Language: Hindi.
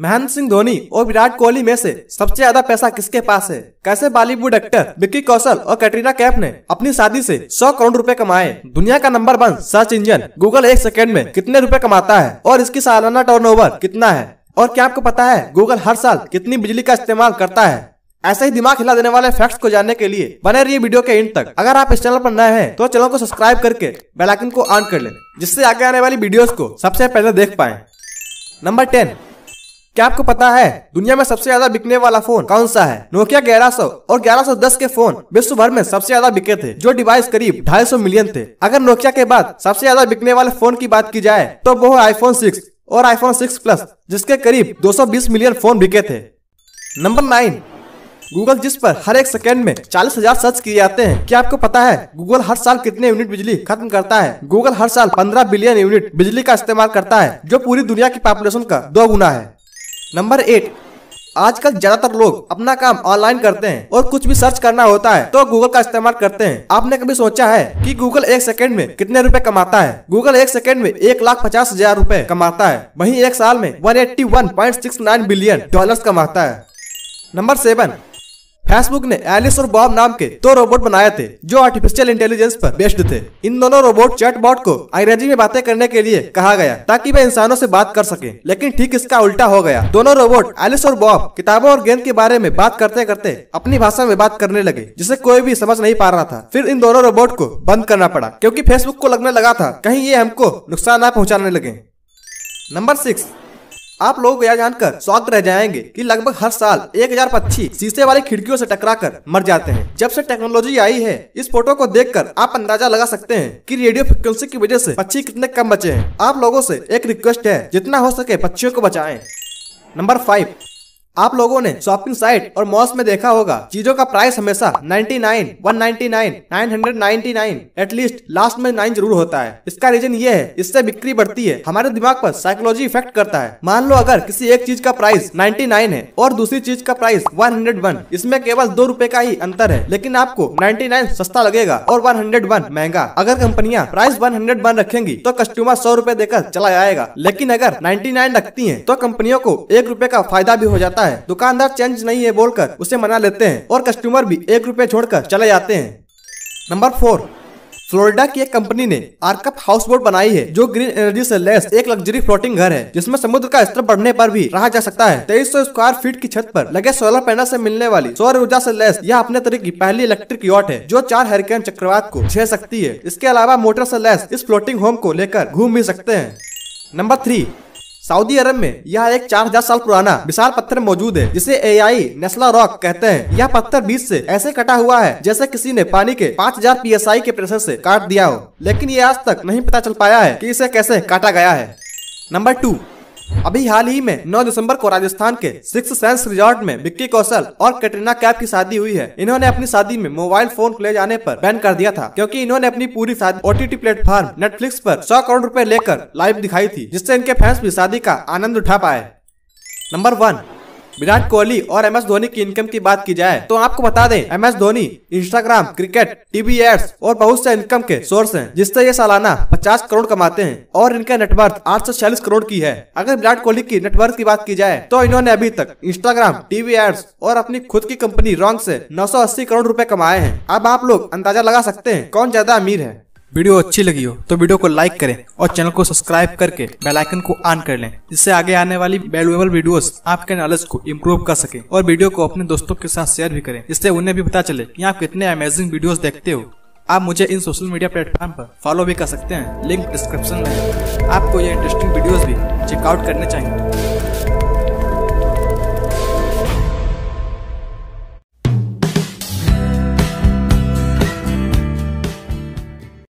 महेंद्र सिंह धोनी और विराट कोहली में से सबसे ज्यादा पैसा किसके पास है कैसे बॉलीवुड एक्टर विक्की कौशल और कैटरीना कैफ ने अपनी शादी से 100 करोड़ रुपए कमाए दुनिया का number one search engine Google एक सेकंड में कितने रुपए कमाता है और इसकी सालाना टर्नओवर कितना है और क्या आपको पता है गूगल हर साल कितनी बिजली का इस्तेमाल करता है ऐसे ही दिमाग हिला देने वाले फैक्ट्स को जानने के लिए बने रहिए वीडियो के एंड तक अगर आप इस चैनल पर नए हैं तो चैनल को सब्सक्राइब करके बेल आइकन को ऑन कर लें जिससे आगे आने वाली वीडियोस को सबसे पहले देख पाएं नंबर टेन क्या आपको पता है दुनिया में सबसे ज्यादा बिकने वाला फोन कौन सा है नोकिया 1100 और 1110 के फोन विश्व भर में सबसे ज्यादा बिके थे जो डिवाइस करीब 250 मिलियन थे अगर नोकिया के बाद सबसे ज्यादा बिकने वाले फोन की बात की जाए तो वो है आईफोन 6 और आईफोन 6 प्लस जिसके करीब 220 मिलियन फोन बिके थे नंबर नाइन गूगल जिस पर हर एक सेकंड में चालीस हजार सर्च किए जाते हैं क्या आपको पता है गूगल हर साल कितने यूनिट बिजली खत्म करता है गूगल हर साल 15 बिलियन यूनिट बिजली का इस्तेमाल करता है जो पूरी दुनिया की पॉपुलेशन का दो गुना है नंबर एट आजकल ज्यादातर लोग अपना काम ऑनलाइन करते हैं और कुछ भी सर्च करना होता है तो गूगल का इस्तेमाल करते हैं आपने कभी सोचा है कि गूगल एक सेकंड में कितने रुपए कमाता है गूगल एक सेकंड में एक लाख पचास हजार रूपए कमाता है वहीं एक साल में 181.69 बिलियन डॉलर्स कमाता है नंबर सेवन फेसबुक ने एलिस और बॉब नाम के दो रोबोट बनाए थे जो आर्टिफिशियल इंटेलिजेंस पर बेस्ड थे इन दोनों रोबोट चैट बॉट को अंग्रेजी में बातें करने के लिए कहा गया ताकि वे इंसानों से बात कर सके लेकिन ठीक इसका उल्टा हो गया दोनों रोबोट एलिस और बॉब किताबों और गेंद के बारे में बात करते करते अपनी भाषा में बात करने लगे जिसे कोई भी समझ नहीं पा रहा था फिर इन दोनों रोबोट को बंद करना पड़ा क्यूँकी फेसबुक को लगने लगा था कहीं ये हमको नुकसान न पहुँचाने लगे नंबर सिक्स आप लोग यह जानकर शौक रह जाएंगे कि लगभग हर साल एक हजार पक्षी शीशे वाली खिड़कियों से टकराकर मर जाते हैं जब से टेक्नोलॉजी आई है इस फोटो को देखकर आप अंदाजा लगा सकते हैं कि रेडियो फ्रिक्वेंसी की वजह से पक्षी कितने कम बचे हैं आप लोगों से एक रिक्वेस्ट है जितना हो सके पक्षियों को बचाएं नंबर फाइव आप लोगों ने शॉपिंग साइट और मॉल्स में देखा होगा चीजों का प्राइस हमेशा 99, 199, 999 एटलीस्ट लास्ट में नाइन जरूर होता है इसका रीजन ये है इससे बिक्री बढ़ती है हमारे दिमाग पर साइकोलॉजी इफेक्ट करता है मान लो अगर किसी एक चीज का प्राइस 99 है और दूसरी चीज का प्राइस 101 इसमें केवल दो रूपए का ही अंतर है लेकिन आपको 99 सस्ता लगेगा और 101 महंगा अगर कंपनियां प्राइस 101 रखेंगी तो कस्टमर सौ रूपए देकर चला जाएगा लेकिन अगर 99 रखती है तो कंपनियों को एक रूपए का फायदा भी हो जाता है है दुकानदार चेंज नहीं है बोलकर उसे मना लेते हैं और कस्टमर भी एक रुपए छोड़कर चले जाते हैं नंबर फोर फ्लोरिडा की एक कंपनी ने आर्कअप हाउस बोट बनाई है जो ग्रीन एनर्जी से लैस एक लग्जरी फ्लोटिंग घर है जिसमें समुद्र का स्तर बढ़ने पर भी रहा जा सकता है तेईस सौ स्क्वायर फीट की छत पर लगे सोलर पैनल से मिलने वाली सौर ऊर्जा से लैस यह अपने तरह की पहली इलेक्ट्रिक यॉट है जो चार हरिकेन चक्रवात को छे सकती है इसके अलावा मोटर से लैस इस फ्लोटिंग होम को लेकर घूम भी सकते हैं नंबर थ्री सऊदी अरब में यह एक 4000 साल पुराना विशाल पत्थर मौजूद है जिसे एआई नेस्ला रॉक कहते हैं यह पत्थर बीच से ऐसे कटा हुआ है जैसे किसी ने पानी के 5000 पीएसआई के प्रेशर से काट दिया हो लेकिन ये आज तक नहीं पता चल पाया है कि इसे कैसे काटा गया है नंबर टू अभी हाल ही में 9 दिसंबर को राजस्थान के सिक्स सेंस रिजॉर्ट में विक्की कौशल और कैटरीना कैप की शादी हुई है इन्होंने अपनी शादी में मोबाइल फोन ले जाने पर बैन कर दिया था क्योंकि इन्होंने अपनी पूरी शादी ओ टी प्लेटफॉर्म नेटफ्लिक्स पर 100 करोड़ रुपए लेकर लाइव दिखाई थी जिससे इनके फैंस भी शादी का आनंद उठा pile number one Virat Kohli और एम एस धोनी की इनकम की बात की जाए तो आपको बता दें M S Dhoni Instagram cricket TV ads और बहुत से इनकम के सोर्स हैं जिससे ये सालाना 50 करोड़ कमाते हैं और इनका नेटवर्थ आठ सौ करोड़ की है अगर विराट कोहली की नेटवर्थ की बात की जाए तो इन्होंने अभी तक इंस्टाग्राम टीवी एड्स और अपनी खुद की कंपनी रॉन्ग ऐसी अस्सी करोड़ रूपए कमाए हैं अब आप लोग अंदाजा लगा सकते हैं कौन ज्यादा अमीर है वीडियो अच्छी लगी हो तो वीडियो को लाइक करें और चैनल को सब्सक्राइब करके बेल आइकन को ऑन कर लें जिससे आगे आने वाली वैल्यूएबल वीडियोस आपके नॉलेज को इम्प्रूव कर सके और वीडियो को अपने दोस्तों के साथ शेयर भी करें इससे उन्हें भी पता चले कि आप कितने अमेजिंग वीडियोस देखते हो आप मुझे इन सोशल मीडिया प्लेटफॉर्म पर फॉलो भी कर सकते हैं लिंक डिस्क्रिप्शन में आपको ये इंटरेस्टिंग वीडियोस भी चेकआउट करने चाहिए